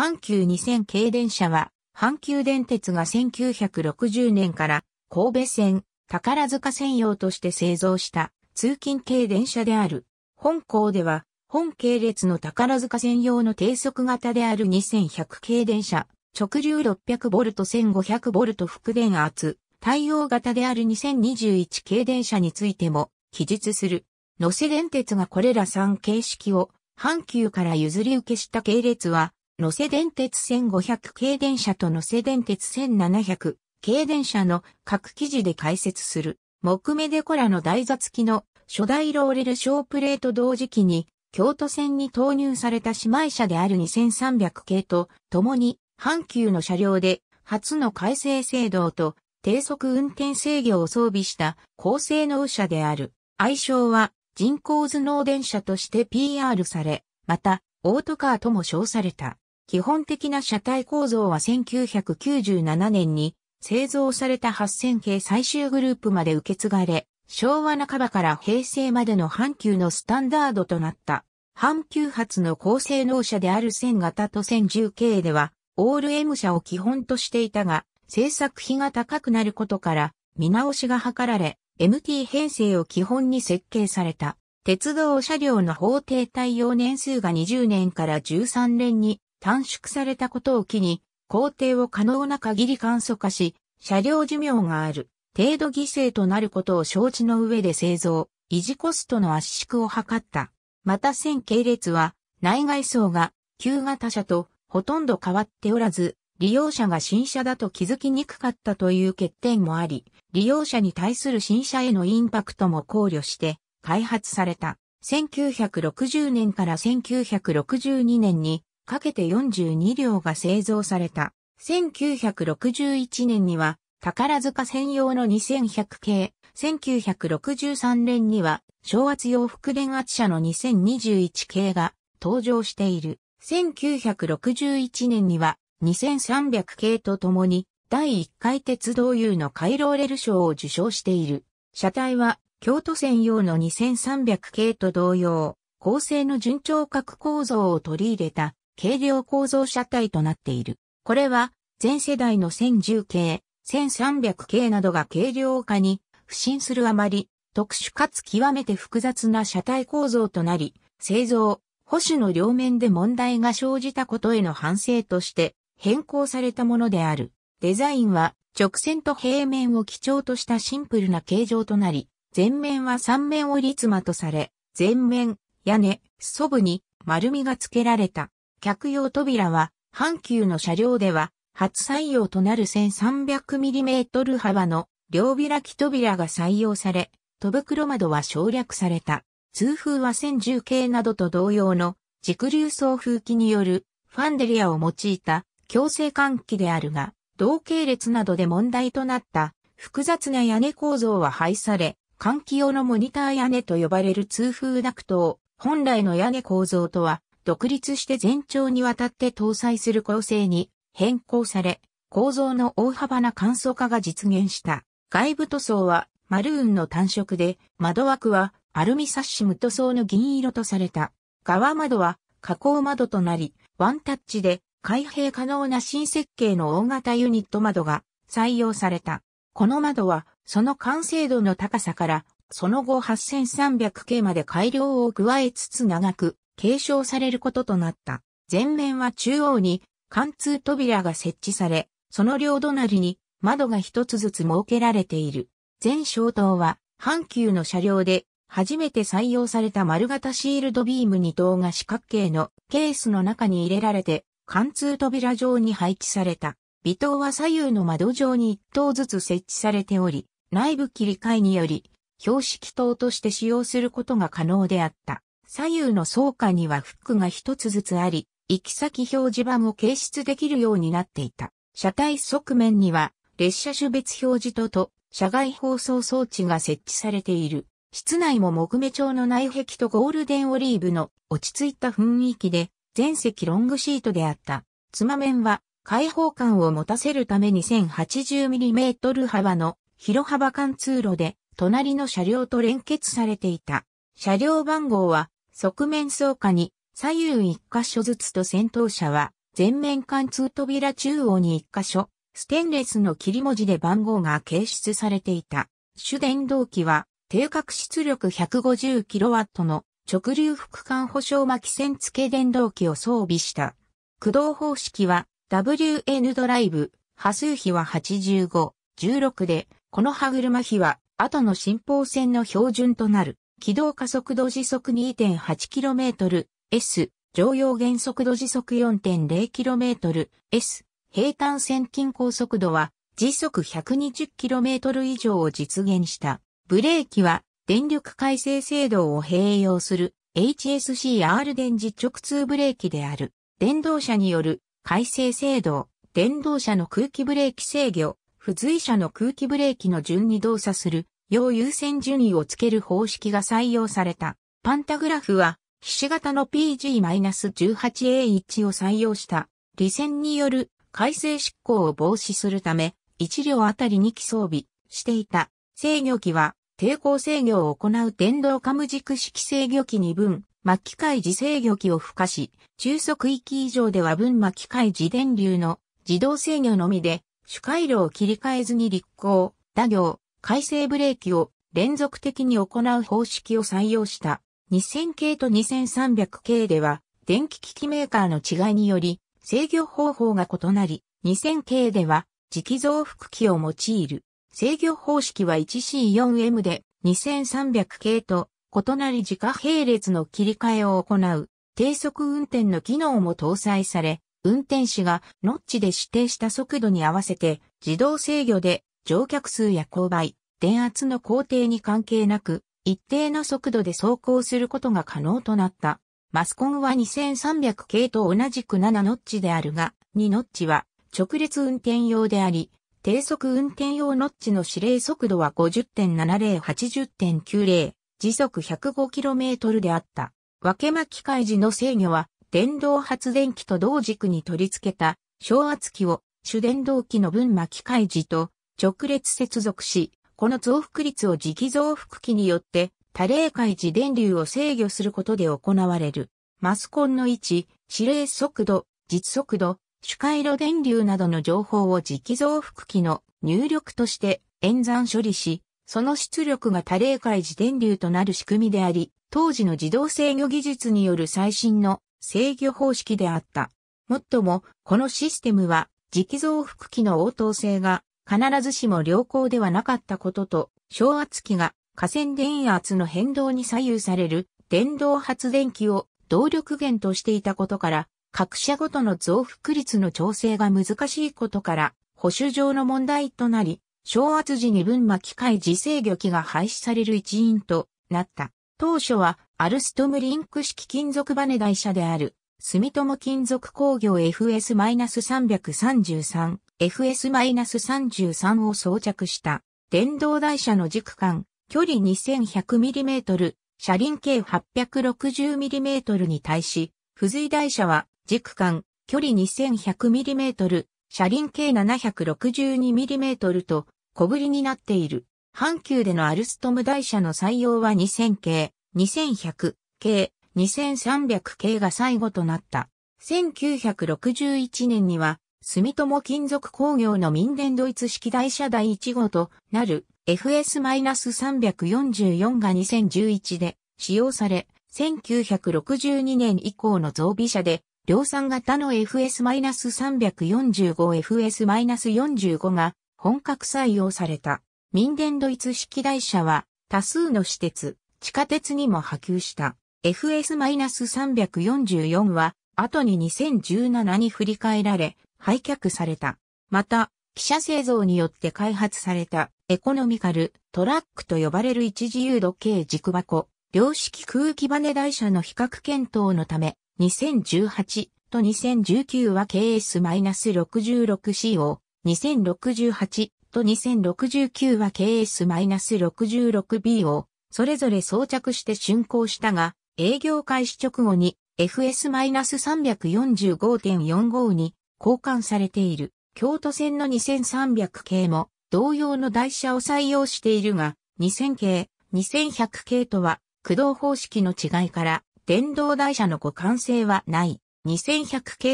阪急2000系電車は、阪急電鉄が1960年から神戸線、宝塚専用として製造した通勤系電車である。本校では、本系列の宝塚専用の低速型である2100系電車、直流 600V1500V 副電圧、対応型である2021系電車についても記述する。野瀬電鉄がこれら3形式を阪急から譲り受けした系列は野瀬電鉄1500系電車と野瀬電鉄1700系電車の各記事で解説する、木目デコラの台座付きの初代ローレル小プレート同時期に、京都線に投入された姉妹車である2300系と共に、阪急の車両で初の改正制度と低速運転制御を装備した高性能車である。愛称は人工頭脳電車として PR され、また、オートカーとも称された。基本的な車体構造は1997年に製造された8000系最終グループまで受け継がれ、昭和半ばから平成までの阪急のスタンダードとなった。阪急発の高性能車である1000型と1010系では、オール M 車を基本としていたが、製作費が高くなることから、見直しが図られ、MT 編成を基本に設計された。鉄道車両の法定対応年数が20年から13年に短縮されたことを機に、工程を可能な限り簡素化し、車両寿命がある程度犠牲となることを承知の上で製造、維持コストの圧縮を図った。また線系列は内外装が旧型車とほとんど変わっておらず、利用者が新車だと気づきにくかったという欠点もあり、利用者に対する新車へのインパクトも考慮して開発された。1960年から1962年にかけて42両が製造された。1961年には宝塚専用の2100系、1963年には昭圧用復電圧車の2021系が登場している。1961年には2300系と共に第1回鉄道優の回廊レール賞を受賞している。車体は京都専用の2300系と同様、構成の順調角構造を取り入れた軽量構造車体となっている。これは、全世代の1010系、1300系などが軽量化に不振するあまり、特殊かつ極めて複雑な車体構造となり、製造、保守の両面で問題が生じたことへの反省として変更されたものである。デザインは直線と平面を基調としたシンプルな形状となり、前面は三面折り妻とされ、前面、屋根、祖父に丸みが付けられた。客用扉は、阪急の車両では、初採用となる 1300mm 幅の両開き扉が採用され、戸袋窓は省略された。通風は1010系などと同様の軸流送風機によるファンデリアを用いた強制換気であるが、同系列などで問題となった複雑な屋根構造は廃され、換気用のモニター屋根と呼ばれる通風ダクトを本来の屋根構造とは独立して全長にわたって搭載する構成に変更され、構造の大幅な簡素化が実現した。外部塗装はマルーンの単色で、窓枠はアルミサッシム塗装の銀色とされた。側窓は加工窓となり、ワンタッチで開閉可能な新設計の大型ユニット窓が採用された。この窓はその完成度の高さから、その後 8300K まで改良を加えつつ長く、継承されることとなった。前面は中央に貫通扉が設置され、その両隣に窓が一つずつ設けられている。全小灯は阪急の車両で初めて採用された丸型シールドビーム2灯が四角形のケースの中に入れられて貫通扉上に配置された。微灯は左右の窓上に1灯ずつ設置されており、内部切り替えにより標識灯として使用することが可能であった。左右の倉下にはフックが一つずつあり、行き先表示板を掲出できるようになっていた。車体側面には列車種別表示灯と車外放送装置が設置されている。室内も木目調の内壁とゴールデンオリーブの落ち着いた雰囲気で、全席ロングシートであった。つま面は開放感を持たせるために 1080mm 幅の広幅間通路で隣の車両と連結されていた。車両番号は側面装下に左右一箇所ずつと先頭車は全面貫通扉中央に一箇所、ステンレスの切り文字で番号が掲出されていた。主電動機は低角出力 150kW の直流副管保証巻線付け電動機を装備した。駆動方式は WN ドライブ、波数比は85、16で、この歯車比は後の進方線の標準となる。軌道加速度時速 2.8km/s、常用減速度時速 4.0km/s、平坦線近高速度は時速 120km 以上を実現した。ブレーキは電力改正制度を併用する HSCR 電磁直通ブレーキである。電動車による改正制度、電動車の空気ブレーキ制御、付随車の空気ブレーキの順に動作する要優先順位をつける方式が採用された。パンタグラフは、菱形の PG-18A1 を採用した。理線による改正執行を防止するため、1両あたり2機装備していた。制御機は、抵抗制御を行う電動カム軸式制御機に分、巻き替え時制御機を付加し、中速域以上では分巻き替え時電流の自動制御のみで、主回路を切り替えずに立行、打行、回生ブレーキを連続的に行う方式を採用した2000系と2300系では電気機器メーカーの違いにより制御方法が異なり2000系では磁気増幅器を用いる制御方式は 1C4M で2300系と異なり自家並列の切り替えを行う低速運転の機能も搭載され運転士がノッチで指定した速度に合わせて自動制御で乗客数や勾配、電圧の工程に関係なく、一定の速度で走行することが可能となった。マスコンは2300系と同じく7ノッチであるが、2ノッチは直列運転用であり、低速運転用ノッチの指令速度は50.7080.90、時速 105km であった。分け巻き開示の制御は、電動発電機と同軸に取り付けた、昇圧機を主電動機の分巻き開示と直列接続し、この増幅率を磁気増幅器によって多例開示電流を制御することで行われる。マスコンの位置、指令速度、実速度、主回路電流などの情報を磁気増幅器の入力として演算処理し、その出力が多例開示。電流となる仕組みであり、当時の自動制御技術による最新の制御方式であった。もっとも、このシステムは磁気増幅器の応答性が必ずしも良好ではなかったことと、昇圧機が河川電圧の変動に左右される電動発電機を動力源としていたことから、各社ごとの増幅率の調整が難しいことから、保守上の問題となり、昇圧時に分巻機械自制御機が廃止される一因となった。当初は、アルストムリンク式金属バネ台車である、住友金属工業 FS-333 FS-33 を装着した電動台車の軸間、距離 2100mm、車輪径 860mm に対し、付随台車は軸間、距離 2100mm、車輪径 762mm と小ぶりになっている。阪急でのアルストム台車の採用は2000系、2100系、2300系が最後となった。1961年には住友金属工業の民電ドイツ式台車第1号となる FS-344 が2011で使用され、1962年以降の増備車で、量産型の FS-345、FS-45 が本格採用された。民電ドイツ式台車は多数の私鉄、地下鉄にも波及した。FS-344 は後に2017に振り返られ、廃却された。また、汽車製造によって開発されたエコノミカルトラックと呼ばれる一自由度計軸箱、量式空気バネ台車の比較検討のため、2018と2019は KS-66C を、2068と2069は KS-66B を、それぞれ装着して竣工したが、営業開始直後に FS-345.45 に交換されている。京都線の2300系も同様の台車を採用しているが、2000系、2100系とは駆動方式の違いから電動台車の互換性はない。2100系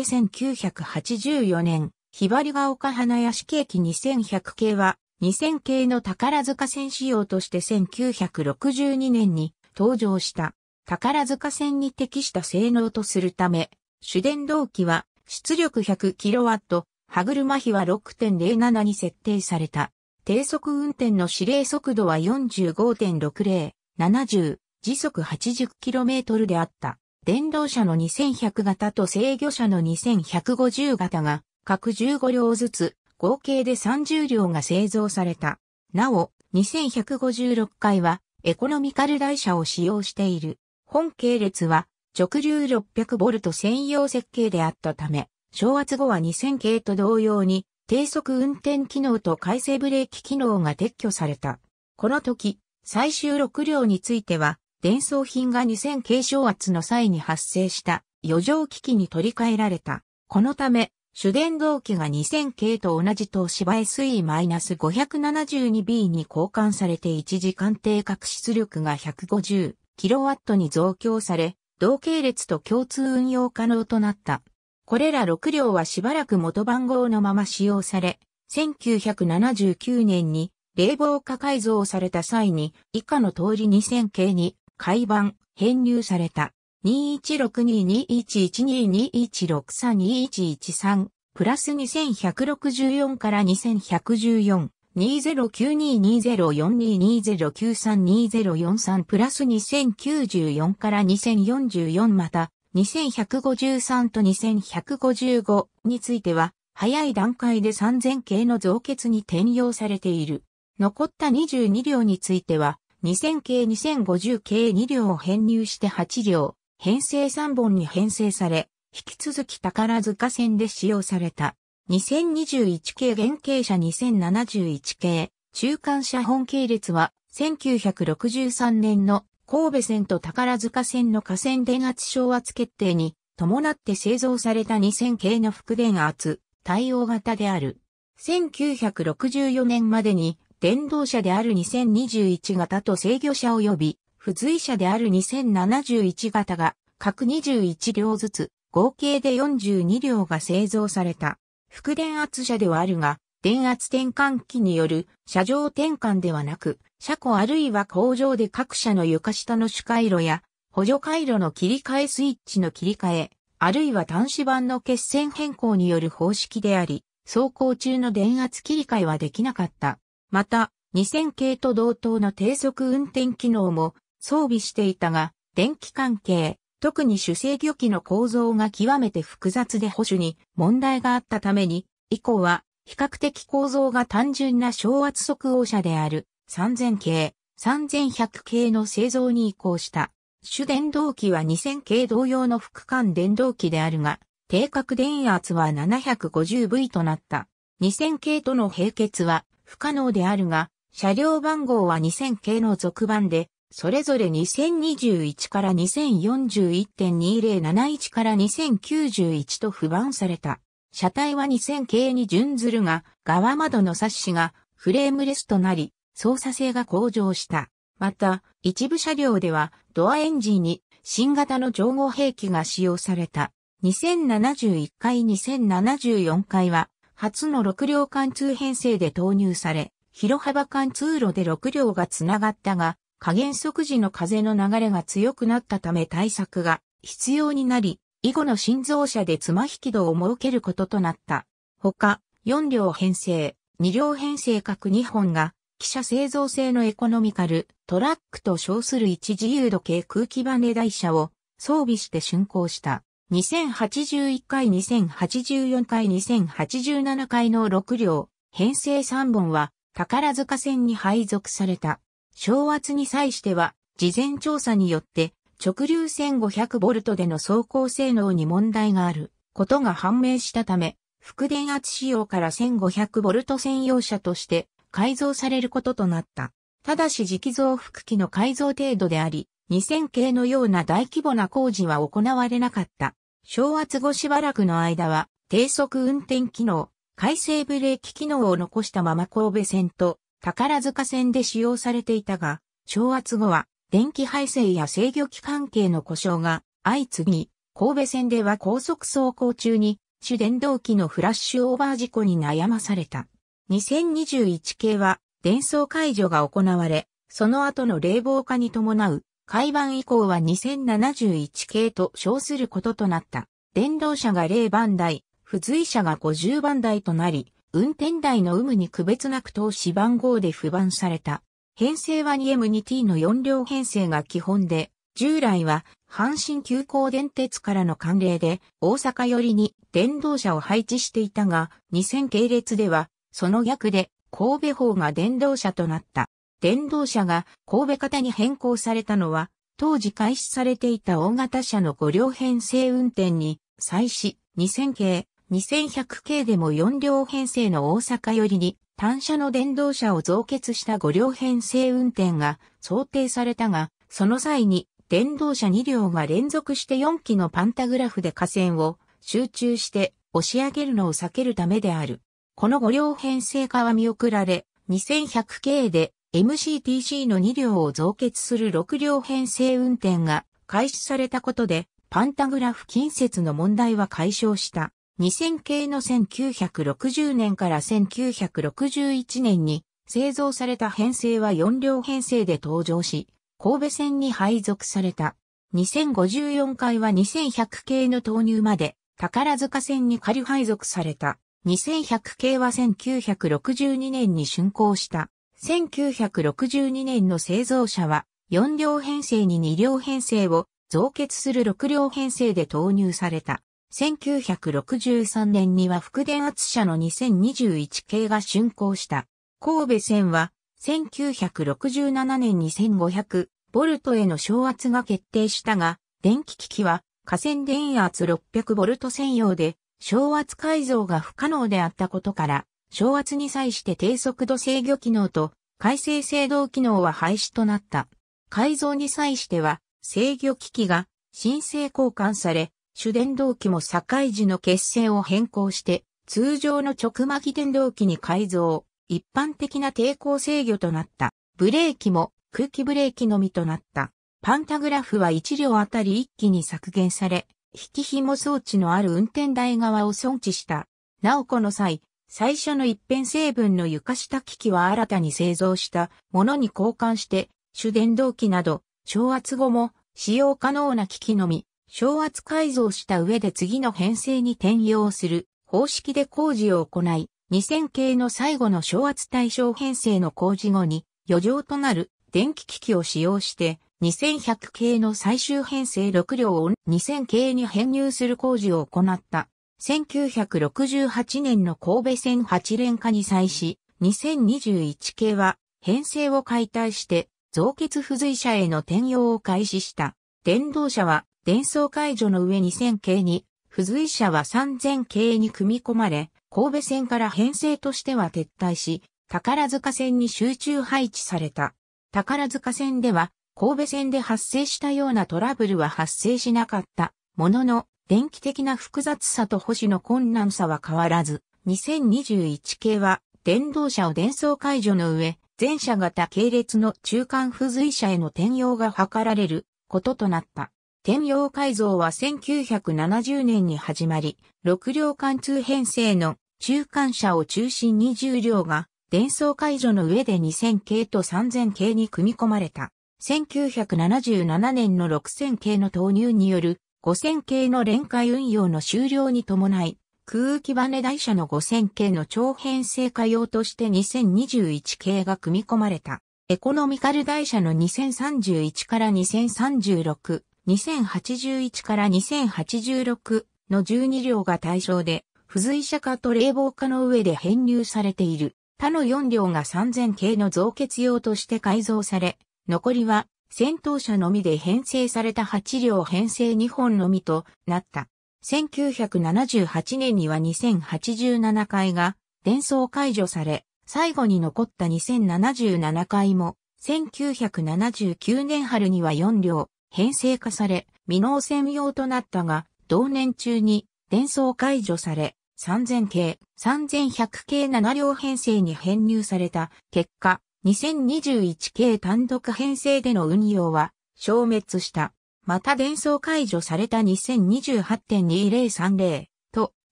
1984年、ひばりが丘花屋敷駅2100系は2000系の宝塚線仕様として1962年に登場した。宝塚線に適した性能とするため、主電動機は出力 100kW、歯車比は6.07に設定された。低速運転の指令速度は45.60、70、時速 80km であった。電動車の2100型と制御車の2150型が各15両ずつ合計で30両が製造された。なお、2156回はエコノミカル台車を使用している。本系列は直流 600V 専用設計であったため、昇圧後は2000系と同様に、低速運転機能と回生ブレーキ機能が撤去された。この時、最終6両については、伝送品が2000系昇圧の際に発生した余剰機器に取り替えられた。このため、主電動機が2000系と同じ東芝 SE-572B に交換されて1時間定格出力が 150kW に増強され、同系列と共通運用可能となった。これら6両はしばらく元番号のまま使用され、1979年に冷房化改造された際に以下の通り2000系に改版、編入された。21622111216321113プラス2164から2114 2092-2042-2093-2043プラス2094から2044また2153と2155については早い段階で3000系の増結に転用されている。残った22両については2000系2050系2両を編入して8両、編成3本に編成され、引き続き宝塚線で使用された。2021系原型車2071系、中間車本系列は、1963年の神戸線と宝塚線の河川電圧昇圧決定に伴って製造された2000系の副電圧対応型である。1964年までに電動車である2021型と制御車及び付随車である2071型が各21両ずつ合計で42両が製造された。副電圧車ではあるが、電圧転換機による車上転換ではなく、車庫あるいは工場で各社の床下の主回路や補助回路の切り替えスイッチの切り替え、あるいは端子板の血線変更による方式であり、走行中の電圧切り替えはできなかった。また、2000系と同等の低速運転機能も装備していたが、電気関係、特に主制御機の構造が極めて複雑で保守に問題があったために、以降は比較的構造が単純な小圧速応車である3000系、3100系の製造に移行した。主電動機は2000系同様の副間電動機であるが、定格電圧は 750V となった。2000系との並結は不可能であるが、車両番号は2000系の続番で、それぞれ2021から2041.2071から2091と不番された。車体は2000系に準ずるが、側窓のサッシがフレームレスとなり、操作性が向上した。また、一部車両ではドアエンジンに新型の上合兵器が使用された。2071回2074回は初の6両貫通編成で投入され、広幅貫通路で6両がつながったが、加減即時の風の流れが強くなったため対策が必要になり、以後の心臓車で妻引き戸を設けることとなった。ほか、4両編成、2両編成各2本が、汽車製造性のエコノミカル、トラックと称する一自由度系空気バネ台車を装備して竣工した。2081回2084回2087回の6両、編成3本は宝塚線に配属された。昇圧に際しては、事前調査によって直流 1500V での走行性能に問題があることが判明したため、副電圧仕様から 1500V 専用車として改造されることとなった。ただし直造幅機の改造程度であり、2000系のような大規模な工事は行われなかった。昭圧後しばらくの間は、低速運転機能、回生ブレーキ機能を残したまま神戸線と宝塚線で使用されていたが、昭圧後は電気配線や制御機関係の故障が相次ぎ、神戸線では高速走行中に主電動機のフラッシュオーバー事故に悩まされた。2021系は電装解除が行われ、その後の冷房化に伴う、開板以降は2071系と称することとなった。電動車が0番台、付随車が50番台となり、運転台の有無に区別なく投資番号で付番された。編成は 2M2T の4両編成が基本で、従来は阪神急行電鉄からの慣例で大阪寄りに電動車を配置していたが、2000系列ではその逆で神戸方が電動車となった。電動車が神戸型に変更されたのは、当時開始されていた大型車の5両編成運転に、際し2000系、2100系でも4両編成の大阪寄りに単車の電動車を増結した5両編成運転が想定されたが、その際に電動車2両が連続して4機のパンタグラフで架線を集中して押し上げるのを避けるためである。この5両編成化は見送られ、2100系で MCTC の2両を増結する6両編成運転が開始されたことで、パンタグラフ近接の問題は解消した。2000系の1960年から1961年に製造された編成は4両編成で登場し、神戸線に配属された。2054回は2100系の投入まで宝塚線に仮配属された。2100系は1962年に竣工した。1962年の製造者は4両編成に2両編成を増結する6両編成で投入された。1963年には福電圧車の2021系が竣工した。神戸線は、1967年に1500ボルトへの昇圧が決定したが、電気機器は河川電圧600ボルト専用で、昇圧改造が不可能であったことから、昇圧に際して低速度制御機能と回生制動機能は廃止となった。改造に際しては、制御機器が申請交換され、主電動機も境時の結成を変更して、通常の直巻電動機に改造、一般的な抵抗制御となった。ブレーキも空気ブレーキのみとなった。パンタグラフは1両あたり1機に削減され、引き紐装置のある運転台側を損置した。なおこの際、最初の一辺成分の床下機器は新たに製造したものに交換して、主電動機など、昇圧後も使用可能な機器のみ、昇圧改造した上で次の編成に転用する方式で工事を行い、2000系の最後の昇圧対象編成の工事後に余剰となる電気機器を使用して2100系の最終編成6両を2000系に編入する工事を行った。1968年の神戸線8連化に際し、2021系は編成を解体して増結不随車への転用を開始した。電動車は伝送解除の上2000系に、付随車は3000系に組み込まれ、神戸線から編成としては撤退し、宝塚線に集中配置された。宝塚線では、神戸線で発生したようなトラブルは発生しなかった。ものの、電気的な複雑さと保守の困難さは変わらず、2021系は、電動車を電装解除の上、全車型系列の中間付随車への転用が図られることとなった。天洋改造は1970年に始まり、6両貫通編成の中間車を中心に10両が、伝送解除の上で2000系と3000系に組み込まれた。1977年の6000系の投入による5000系の連回運用の終了に伴い、空気バネ台車の5000系の長編成化用として2021系が組み込まれた。エコノミカル台車の2031から2036、2081から2086の12両が対象で、付随車化と冷房化の上で編入されている。他の4両が3000系の増結用として改造され、残りは戦闘車のみで編成された8両編成2本のみとなった。1978年には2087回が伝送解除され、最後に残った2077回も1979年春には4両、編成化され、未納専用となったが、同年中に伝送解除され、3000系、3100系7両編成に編入された結果、2021系単独編成での運用は消滅した。また伝送解除された2028.2030と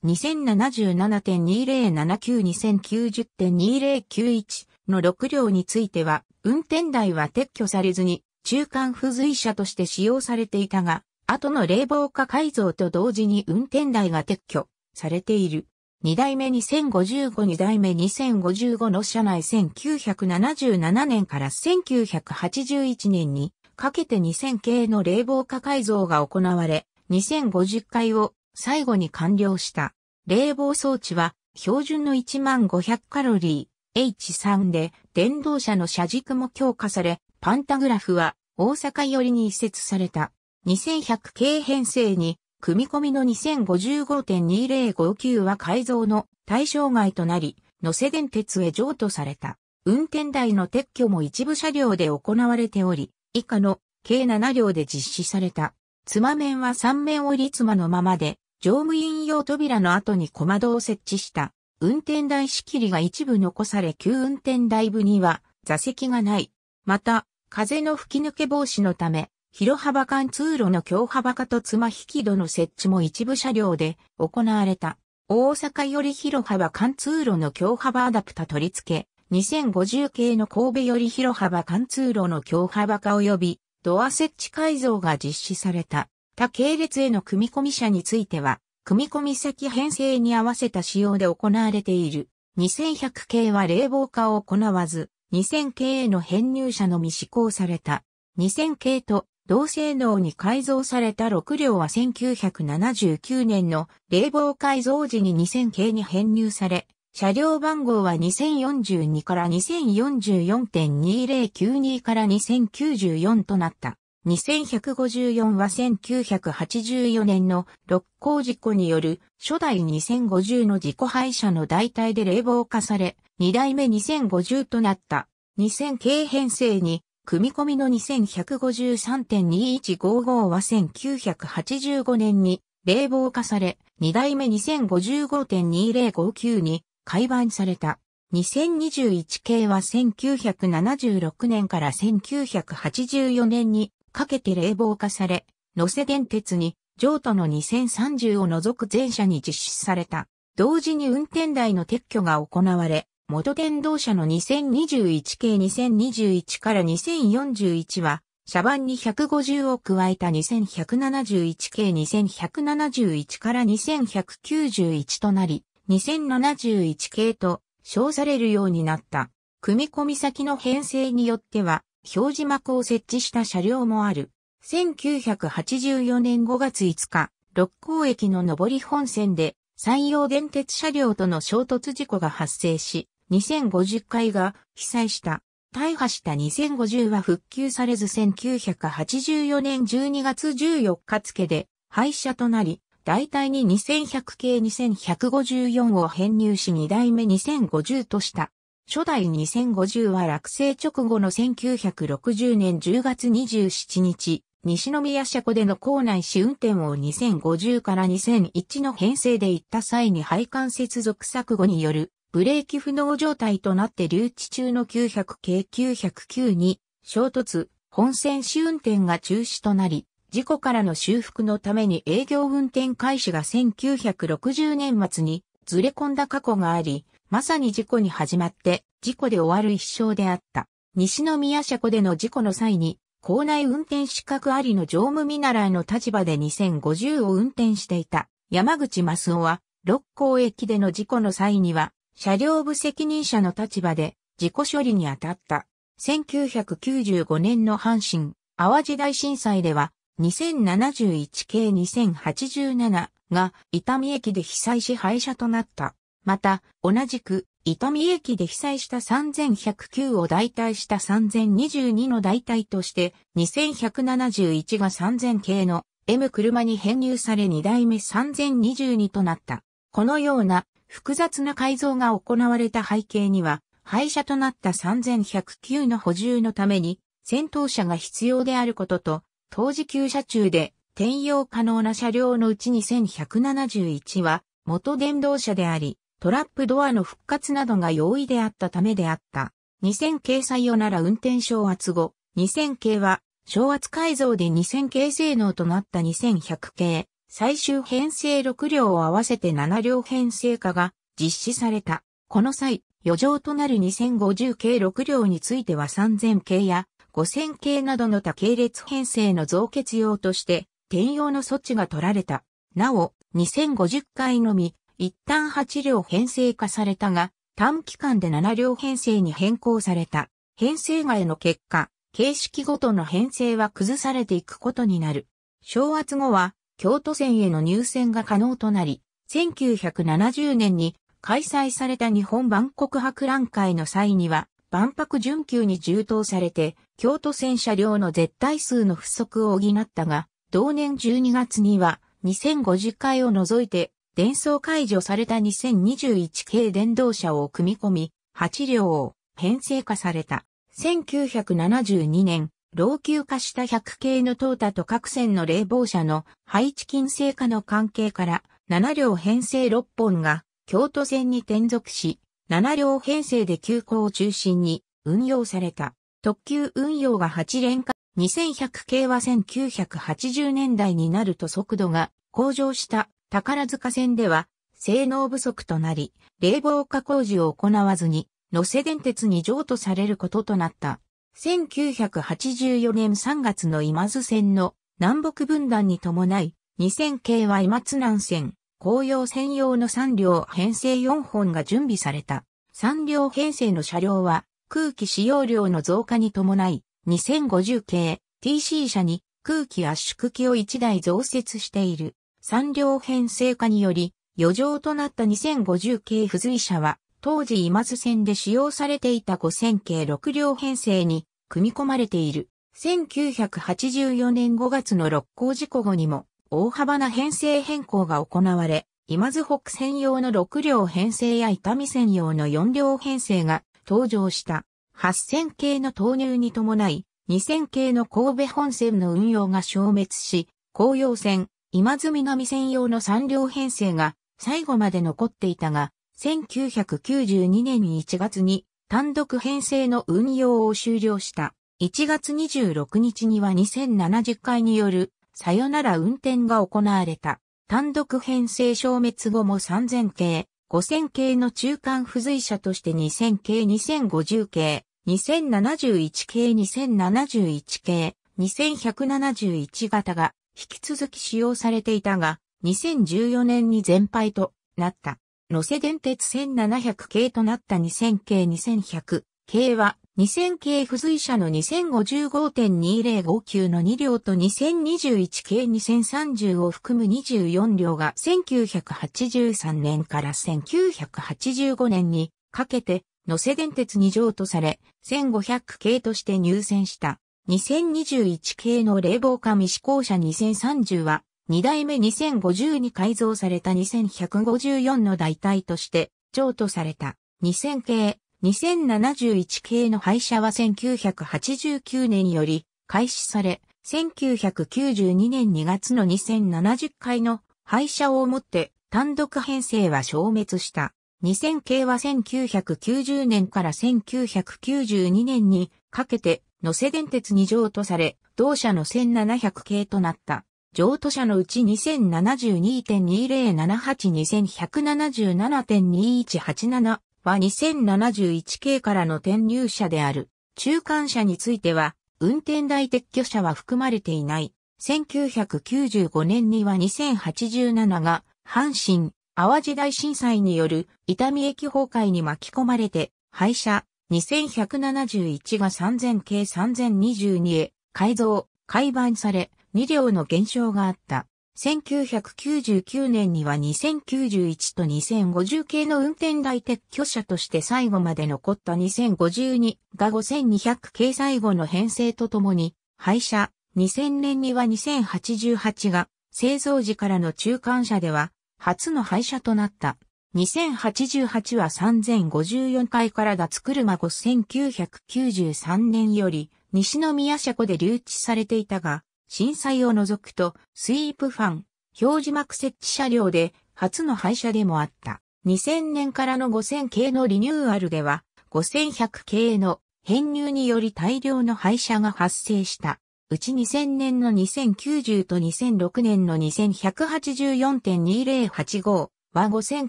2077.20792090.2091の6両については運転台は撤去されずに中間付随車として使用されていたが、後の冷房化改造と同時に運転台が撤去されている。2代目2055、2代目2055の車内1977年から1981年にかけて2000系の冷房化改造が行われ、2050回を最後に完了した。冷房装置は標準の1500カロリー H3 で電動車の車軸も強化され、パンタグラフは大阪寄りに移設された2100系編成に組み込みの2055.2059は改造の対象外となり、野瀬電鉄へ譲渡された。運転台の撤去も一部車両で行われており、以下の計7両で実施された。妻面は3面折り妻のままで、乗務員用扉の後に小窓を設置した。運転台仕切りが一部残され旧運転台部には座席がない。また、風の吹き抜け防止のため、広幅間通路の強幅化と妻引き戸の設置も一部車両で行われた。大阪より広幅間通路の強幅アダプタ取り付け、2050系の神戸より広幅間通路の強幅化及びドア設置改造が実施された。他系列への組込車については、組込先編成に合わせた仕様で行われている。2100系は冷房化を行わず、2000系への編入者のみ施行された。2000系と同性能に改造された6両は1979年の冷房改造時に2000系に編入され、車両番号は2042から2044.2092から2094となった。2154は1984年の六甲事故による初代2050の自己廃車の代替で冷房化され、2代目2050となった2000系編成に組み込みの2153.2155は1985年に冷房化され、2代目2055.2059に改版された。2021系は1976年から1984年にかけて冷房化され、乗せ電鉄に譲渡の2030を除く全車に実施された。同時に運転台の撤去が行われ、元電動車の2021系2021から2041は、車番に150を加えた2171系2171から2191となり、2071系と称されるようになった。組み込み先の編成によっては、表示幕を設置した車両もある。1984年5月5日、六甲駅の上り本線で、山陽電鉄車両との衝突事故が発生し、2050回が被災した。大破した2050は復旧されず1984年12月14日付で廃車となり、大体に2100系2154を編入し2代目2050とした。初代2050は落成直後の1960年10月27日、西宮車庫での校内試運転を2050から2001の編成で行った際に配管接続錯誤によるブレーキ不能状態となって留置中の900系909に衝突、本線試運転が中止となり、事故からの修復のために営業運転開始が1960年末にずれ込んだ過去があり、まさに事故に始まって事故で終わる一生であった。西宮車庫での事故の際に、校内運転資格ありの乗務見習いの立場で2050を運転していた山口増夫は、六甲駅での事故の際には、車両部責任者の立場で事故処理に当たった。1995年の阪神、淡路大震災では、2071系2087が伊丹駅で被災し廃車となった。また、同じく、伊丹駅で被災した3109を代替した3022の代替として、2171が3000系の M 車に編入され2代目3022となった。このような複雑な改造が行われた背景には、廃車となった3109の補充のために、戦闘車が必要であることと、当時旧車中で転用可能な車両のうち2 1 7 1は元電動車であり、トラップドアの復活などが容易であったためであった。2000系採用なら運転昇圧後、2000系は、昇圧改造で2000系性能となった2100系、最終編成6両を合わせて7両編成化が実施された。この際、余剰となる2050系6両については3000系や5000系などの多系列編成の増結用として転用の措置が取られた。なお、2050回のみ、一旦8両編成化されたが、短期間で7両編成に変更された。編成外の結果、形式ごとの編成は崩されていくことになる。昭和後は、京都線への入線が可能となり、1970年に開催された日本万国博覧会の際には、万博準急に充当されて、京都線車両の絶対数の不足を補ったが、同年12月には、2050回を除いて、伝送解除された2021系電動車を組み込み、8両を編成化された。1972年、老朽化した100系の淘汰と各線の冷房車の配置金製化の関係から、7両編成6本が京都線に転属し、7両編成で急行を中心に運用された。特急運用が8連化。2100系は1980年代になると速度が向上した宝塚線では性能不足となり冷房化工事を行わずに乗せ電鉄に譲渡されることとなった。1984年3月の今津線の南北分断に伴い、2000系は今津南線、紅葉専用の3両編成4本が準備された。3両編成の車両は空気使用量の増加に伴い、2050系 TC 車に空気圧縮機を1台増設している。3両編成化により、余剰となった2050系付随車は当時今津線で使用されていた5000系6両編成に組み込まれている。1984年5月の六甲事故後にも大幅な編成変更が行われ、今津北線用の6両編成や伊丹線用の4両編成が登場した。8000系の投入に伴い、2000系の神戸本線の運用が消滅し、紅葉線、今津南線用の3両編成が最後まで残っていたが、1992年1月に単独編成の運用を終了した。1月26日には2070回によるさよなら運転が行われた。単独編成消滅後も3000系、5000系の中間付随者として2000系、2050系、2071系、2071系、2171型が引き続き使用されていたが、2014年に全廃となった。野瀬電鉄1700系となった2000系2100系は2000系付随車の2055.2059の2両と2021系2030を含む24両が1983年から1985年にかけて野瀬電鉄2乗とされ1500系として入線した2021系の冷房化未施行車2030は2代目2050に改造された2154の代替として譲渡された2000系、2071系の廃車は1989年より開始され、1992年2月の2070回の廃車をもって単独編成は消滅した。2000系は1990年から1992年にかけて、野瀬電鉄に譲渡され、同社の1700系となった。譲渡者のうち2072.20782177.2187は2071系からの転入者である。中間車については、運転台撤去者は含まれていない。1995年には2087が、阪神、淡路大震災による伊丹駅崩壊に巻き込まれて、廃車、2171が3000系3022へ改造、改版され、2両の減少があった。1999年には2091と2050系の運転台撤去車として最後まで残った2052が5200系最後の編成とともに廃車。2000年には2088が製造時からの中間車では初の廃車となった。2088は3054回から脱車後1993年より西宮車庫で留置されていたが、震災を除くと、スイープファン、表示幕設置車両で、初の廃車でもあった。2000年からの5000系のリニューアルでは、5100系の編入により大量の廃車が発生した。うち2000年の2090と2006年の2184.2085は5000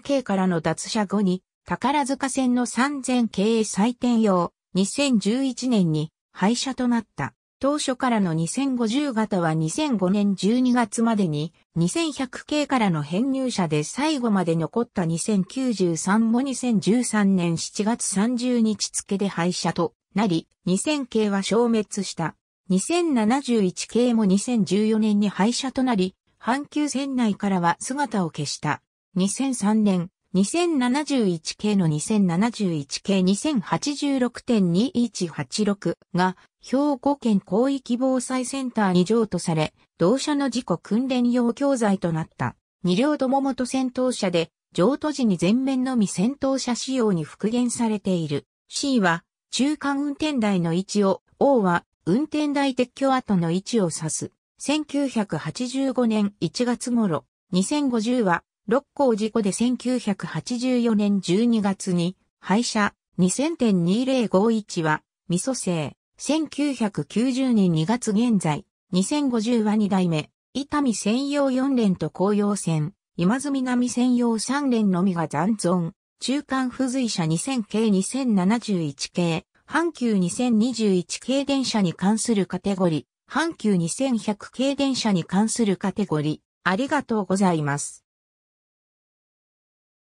系からの脱車後に宝塚線の3000系採点用2011年に廃車となった。当初からの2050型は2005年12月までに2100系からの編入者で最後まで残った2093も2013年7月30日付で廃車となり、2000系は消滅した。2071系も2014年に廃車となり、阪急線内からは姿を消した。2003年、2071系の2071系2086.2186が兵庫県広域防災センターに譲渡され、同社の事故訓練用教材となった。二両共元戦闘車で、譲渡時に全面のみ戦闘車仕様に復元されている。C は中間運転台の位置を、O は運転台撤去後の位置を指す。1985年1月頃、2050は六甲事故で1984年12月に、廃車2000.2051は、未蘇生、1990年2月現在、2050は2代目、伊丹専用4連と紅葉線、今津南専用3連のみが残存、中間付随車2000系2071系、阪急2021系電車に関するカテゴリー、阪急2100系電車に関するカテゴリー、ありがとうございます。